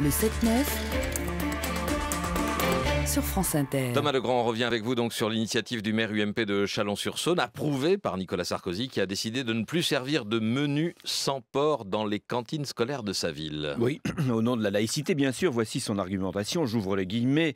le 7-9 sur France Inter. Thomas Legrand, on revient avec vous donc sur l'initiative du maire UMP de Chalon-sur-Saône, approuvée par Nicolas Sarkozy, qui a décidé de ne plus servir de menu sans porc dans les cantines scolaires de sa ville. Oui, au nom de la laïcité, bien sûr. Voici son argumentation. J'ouvre les guillemets.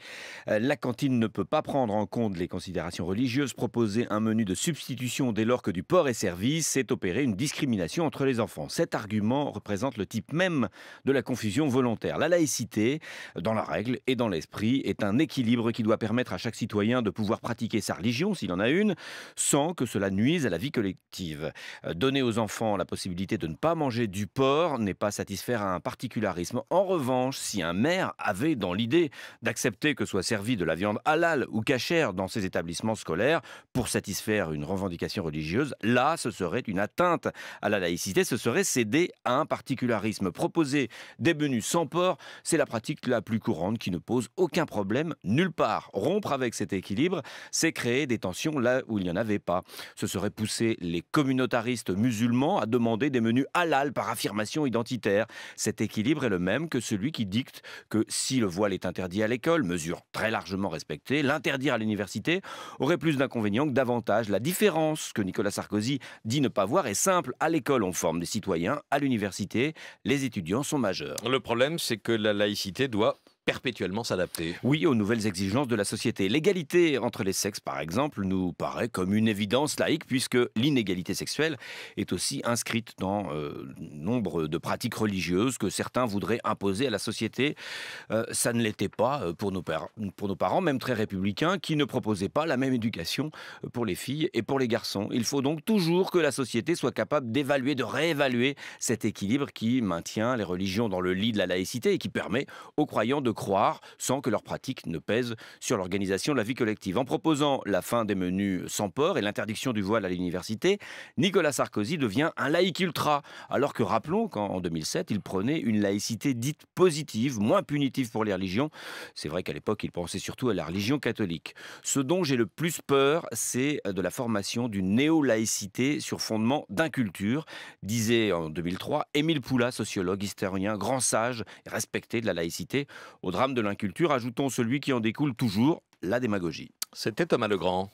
Euh, la cantine ne peut pas prendre en compte les considérations religieuses. Proposer un menu de substitution dès lors que du porc est servi, c'est opérer une discrimination entre les enfants. Cet argument représente le type même de la confusion volontaire. La laïcité, dans la règle et dans l'esprit, est un équilibre libre qui doit permettre à chaque citoyen de pouvoir pratiquer sa religion, s'il en a une, sans que cela nuise à la vie collective. Euh, donner aux enfants la possibilité de ne pas manger du porc n'est pas satisfaire à un particularisme. En revanche, si un maire avait dans l'idée d'accepter que soit servi de la viande halal ou cachère dans ses établissements scolaires pour satisfaire une revendication religieuse, là, ce serait une atteinte à la laïcité, ce serait céder à un particularisme. Proposer des menus sans porc, c'est la pratique la plus courante qui ne pose aucun problème, nulle part. Rompre avec cet équilibre, c'est créer des tensions là où il n'y en avait pas. Ce serait pousser les communautaristes musulmans à demander des menus halal par affirmation identitaire. Cet équilibre est le même que celui qui dicte que si le voile est interdit à l'école, mesure très largement respectée, l'interdire à l'université aurait plus d'inconvénients que d'avantages. La différence que Nicolas Sarkozy dit ne pas voir est simple. À l'école, on forme des citoyens, à l'université, les étudiants sont majeurs. Le problème, c'est que la laïcité doit perpétuellement s'adapter. Oui, aux nouvelles exigences de la société. L'égalité entre les sexes, par exemple, nous paraît comme une évidence laïque, puisque l'inégalité sexuelle est aussi inscrite dans euh, nombre de pratiques religieuses que certains voudraient imposer à la société. Euh, ça ne l'était pas euh, pour nos, pour nos parents, même très républicains, qui ne proposaient pas la même éducation pour les filles et pour les garçons. Il faut donc toujours que la société soit capable d'évaluer, de réévaluer cet équilibre qui maintient les religions dans le lit de la laïcité et qui permet aux croyants de croire sans que leurs pratique ne pèse sur l'organisation de la vie collective. En proposant la fin des menus sans porc et l'interdiction du voile à l'université, Nicolas Sarkozy devient un laïc ultra, alors que rappelons qu'en 2007, il prenait une laïcité dite positive, moins punitive pour les religions. C'est vrai qu'à l'époque, il pensait surtout à la religion catholique. Ce dont j'ai le plus peur, c'est de la formation d'une néo-laïcité sur fondement d'inculture, disait en 2003 Émile Poula, sociologue, historien, grand sage, et respecté de la laïcité. Au drame de l'inculture, ajoutons celui qui en découle toujours, la démagogie. C'était Thomas Legrand.